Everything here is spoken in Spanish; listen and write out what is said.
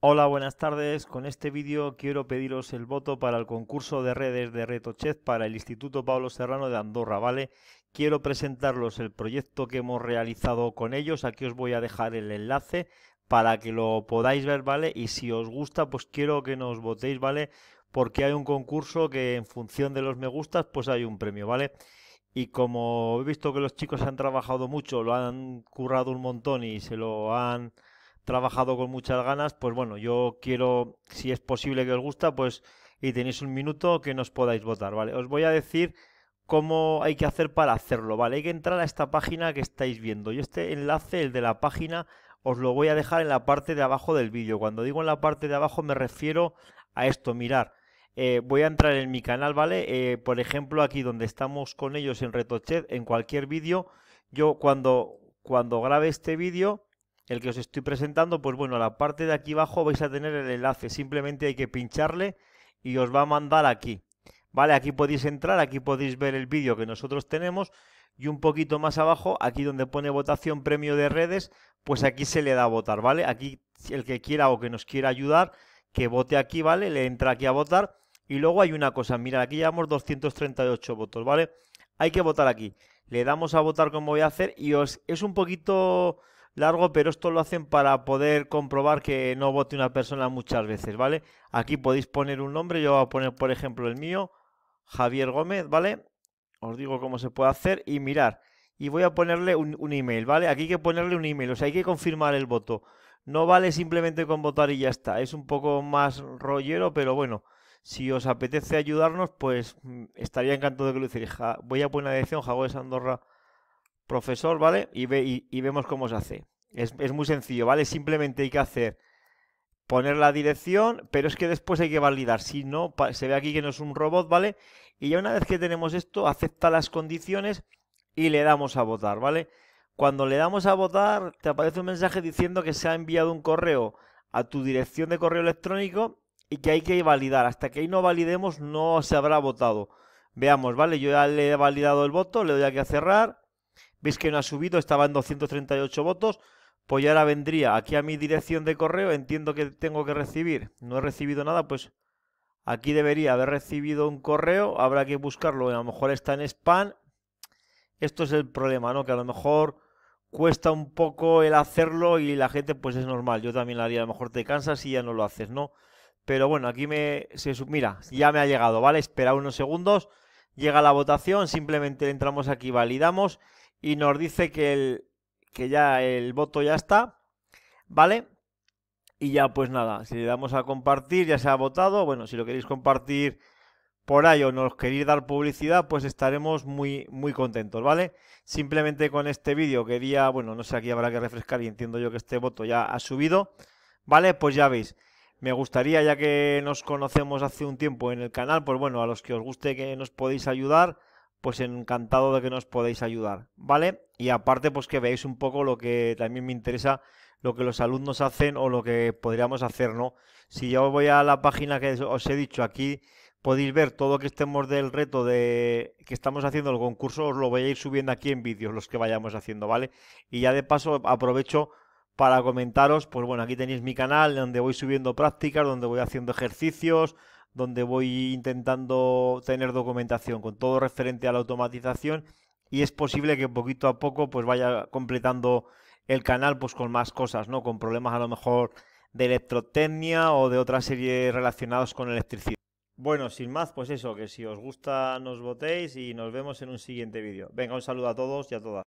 Hola, buenas tardes. Con este vídeo quiero pediros el voto para el concurso de redes de Retochez para el Instituto Pablo Serrano de Andorra, ¿vale? Quiero presentaros el proyecto que hemos realizado con ellos. Aquí os voy a dejar el enlace para que lo podáis ver, ¿vale? Y si os gusta, pues quiero que nos votéis, ¿vale? Porque hay un concurso que en función de los me gustas, pues hay un premio, ¿vale? Y como he visto que los chicos han trabajado mucho, lo han currado un montón y se lo han trabajado con muchas ganas, pues bueno, yo quiero, si es posible que os gusta, pues y tenéis un minuto que nos podáis votar, ¿vale? Os voy a decir cómo hay que hacer para hacerlo, ¿vale? Hay que entrar a esta página que estáis viendo. y este enlace, el de la página, os lo voy a dejar en la parte de abajo del vídeo. Cuando digo en la parte de abajo me refiero a esto, mirar. Eh, voy a entrar en mi canal, ¿vale? Eh, por ejemplo, aquí donde estamos con ellos en Retochet, en cualquier vídeo, yo cuando, cuando grabe este vídeo, el que os estoy presentando, pues bueno, la parte de aquí abajo vais a tener el enlace, simplemente hay que pincharle y os va a mandar aquí. Vale, aquí podéis entrar, aquí podéis ver el vídeo que nosotros tenemos y un poquito más abajo, aquí donde pone votación premio de redes, pues aquí se le da a votar, ¿vale? Aquí el que quiera o que nos quiera ayudar, que vote aquí, ¿vale? Le entra aquí a votar y luego hay una cosa, mira, aquí llevamos 238 votos, ¿vale? Hay que votar aquí. Le damos a votar como voy a hacer y os, es un poquito largo, pero esto lo hacen para poder comprobar que no vote una persona muchas veces, ¿vale? Aquí podéis poner un nombre, yo voy a poner, por ejemplo, el mío, Javier Gómez, ¿vale? Os digo cómo se puede hacer y mirar. Y voy a ponerle un, email, ¿vale? Aquí hay que ponerle un email, o sea, hay que confirmar el voto. No vale simplemente con votar y ya está. Es un poco más rollero, pero bueno, si os apetece ayudarnos, pues mm, estaría encantado de que lo hicierais. Voy a poner la dirección Andorra profesor, ¿vale? Y, y, vemos cómo se hace. Es, muy sencillo, ¿vale? Simplemente hay que hacer poner la dirección, pero es que después hay que validar. Si no, se ve aquí que no es un robot, ¿vale? Y ya una vez que tenemos esto, acepta las condiciones y le damos a votar, ¿vale? Cuando le damos a votar, te aparece un mensaje diciendo que se ha enviado un correo a tu dirección de correo electrónico y que hay que validar. Hasta que ahí no validemos, no se habrá votado. Veamos, ¿vale? Yo ya le he validado el voto, le doy aquí a cerrar Veis que no ha subido, estaba en 238 votos. Pues ahora vendría aquí a mi dirección de correo. Entiendo que tengo que recibir. No he recibido nada, pues aquí debería haber recibido un correo. Habrá que buscarlo. A lo mejor está en spam. Esto es el problema, ¿no? Que a lo mejor cuesta un poco el hacerlo y la gente, pues es normal. Yo también lo haría. A lo mejor te cansas y ya no lo haces, ¿no? Pero bueno, aquí me. Se, mira, ya me ha llegado, ¿vale? Espera unos segundos. Llega la votación. Simplemente entramos aquí, validamos y nos dice que, el, que ya el voto ya está, ¿vale? Y ya pues nada, si le damos a compartir, ya se ha votado, bueno, si lo queréis compartir por ahí o nos queréis dar publicidad, pues estaremos muy, muy contentos, ¿vale? Simplemente con este vídeo quería, bueno, no sé, aquí habrá que refrescar y entiendo yo que este voto ya ha subido, ¿vale? Pues ya veis. Me gustaría, ya que nos conocemos hace un tiempo en el canal, pues bueno, a los que os guste que nos podéis ayudar, pues encantado de que nos podáis ayudar, ¿vale? Y aparte, pues que veáis un poco lo que también me interesa, lo que los alumnos hacen o lo que podríamos hacer, ¿no? Si yo voy a la página que os he dicho aquí, podéis ver todo lo que estemos del reto de que estamos haciendo el concurso, os lo voy a ir subiendo aquí en vídeos, los que vayamos haciendo, ¿vale? Y ya de paso aprovecho para comentaros, pues bueno, aquí tenéis mi canal donde voy subiendo prácticas, donde voy haciendo ejercicios, donde voy intentando tener documentación con todo referente a la automatización y es posible que poquito a poco pues vaya completando el canal pues con más cosas, ¿no? Con problemas a lo mejor de electrotecnia o de otra serie relacionados con electricidad. Bueno, sin más, pues eso, que si os gusta nos votéis y nos vemos en un siguiente vídeo. Venga, un saludo a todos y a todas.